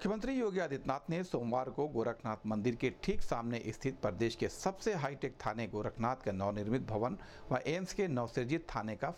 मुख्यमंत्री योगी आदित्यनाथ ने सोमवार को गोरखनाथ मंदिर के ठीक सामने स्थित प्रदेश के सबसे हाईटेक थाने गोरखनाथ का नवनिर्मित भवन व एम्स के नवसर्जित थाने का